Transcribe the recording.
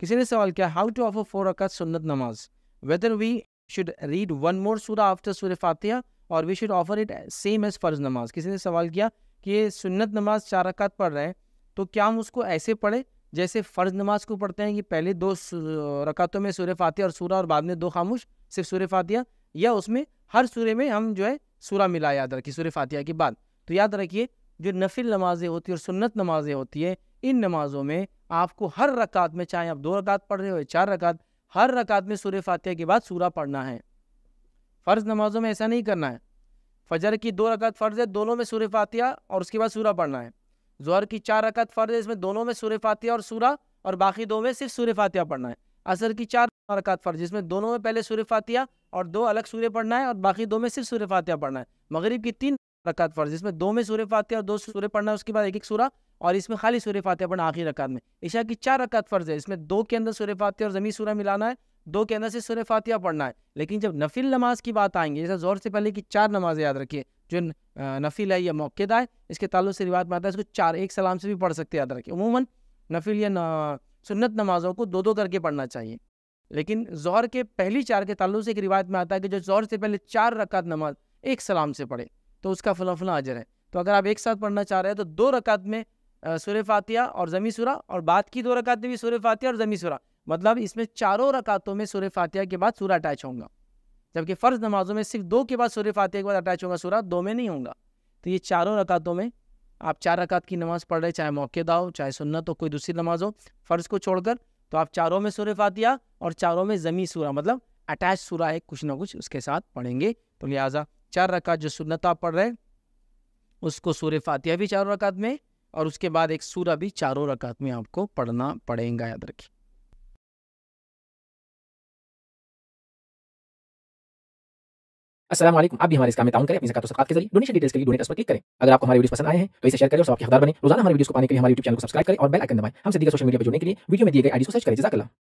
किसी ने सवाल किया हाउ टू ऑफर फोर अकत सुन्नत नमाज whether we should read one more सूरा आफ्टर सूर फातिया और we should offer it same as फ़र्ज नमाज किसी ने सवाल किया कि ये सुन्नत नमाज चार रकात पढ़ रहे हैं तो क्या हम उसको ऐसे पढ़ें जैसे फ़र्ज नमाज को पढ़ते हैं कि पहले दो रकातों में सूर्य फातिया और सूरा और बाद में दो खामोश सिर्फ सूर्य फातिया या उसमें हर सूर्य में हम जो है सूरा मिला याद रखिए सूर्य फातिया के बाद तो याद रखिए जो नफिल नमाजें होती है और सुन्नत नमाजें होती है इन नमाज़ों में आपको हर रकात में चाहे आप दो रकात पढ़ रहे हो या चार रकात हर रकात में सूर्य फातिहा के बाद सूरा पढ़ना है फ़र्ज़ नमाज़ों में ऐसा नहीं करना है फजर की दो रकात फ़र्ज़ है दोनों में सूर्य फातिहा और उसके बाद सूरा पढ़ना है जहर की चार रकात फ़र्ज़ है इसमें दोनों में सूर्य फातिहा और सूरा और बाकी दो में सिर्फ सूर्य फातिहा पढ़ना है असर की चार रकात फ़र्ज जिसमें दोनों में पहले सूर्य फातिहा और दो अलग सूर्य पढ़ना है और बाकी दो में सिर्फ सूर्य फातिहा पढ़ना है मगरब की तीन रकात फर्ज इसमें दो में सूर्य फातिहा और दो सूर्य पढ़ना उसके बाद एक एक सूरा और इसमें खाली सूर्य फातिहा पढ़ना आखिरी रकात में ईशा की चार रकात फर्ज है इसमें दो के अंदर सूर्य फातिहा और ज़मी सूरा मिलाना है दो के अंदर से सूर्य फातिहा पढ़ना है लेकिन जब नफिल नमाज की बात आएंगे जैसे जोर से पहले की चार नमाज़ें याद रखिए जो नफिल है या मौकेदा है इसके ताल्लुक से रिवायत में आता है इसको चार एक सलाम से भी पढ़ सकते याद रखिए उमूमन नफिल या सुन्नत नमाजों को दो दो करके पढ़ना चाहिए लेकिन ज़ोर के पहली चार के ताल्लुक से एक रिवायत में आता है कि जो ज़ोर से पहले चार रकात नमाज एक सलाम से पढ़े तो उसका फला फला अजर है तो अगर आप एक साथ पढ़ना चाह रहे हैं तो दो रकात में सूर्य फातिया और ज़मी सुरा और बाद की दो रकात में भी सूर्य फातिया और ज़मी सुरा मतलब इसमें चारों रकातों में सूर्य फातिया के बाद सूरा अटैच होगा जबकि फ़र्ज़ नमाज़ों में सिर्फ दो के बाद सूर्य फातिया के बाद अटैच होगा सूरा दो में नहीं होगा तो ये चारों रकातों में आप चार रकात की नमाज़ पढ़ रहे चाहे मौकेदा हो चाहे सुन्नत हो कोई दूसरी नमाज हो फ़र्ज़ को छोड़कर तो आप चारों में सूर्य फातिया और चारों में ज़मी सूरा मतलब अटैच सूरा है कुछ ना कुछ उसके साथ पढ़ेंगे तो लिहाजा चार रकात जो सुन्नत आप पढ़ रहे हैं उसको सूर्य फातिया भी चारों रकात में और उसके बाद एक सूरा भी चारों रकात में आपको पढ़ना पड़ेगा याद रखिए असलम आप भी हमारे इसका में ताउन करें अपनी जकात सकात के जरिए डोनेशन डिटेल्स के लिए डोनेट पर क्लिक करें अगर आपको हमारे वीडियो पसंद आए हैं तो इसे शेयर करें और सबके हकदार बने रोजाना हमारे वीडियो को पाने के लिए हमारे यूट्यूब चैनल को सब्सक्राइब करें और बेल आइकन दबाएं हम सीधे सोशल मीडिया पर जुड़ने के लिए वीडियो में दिए गए आईडी को सर्च करें जजाकला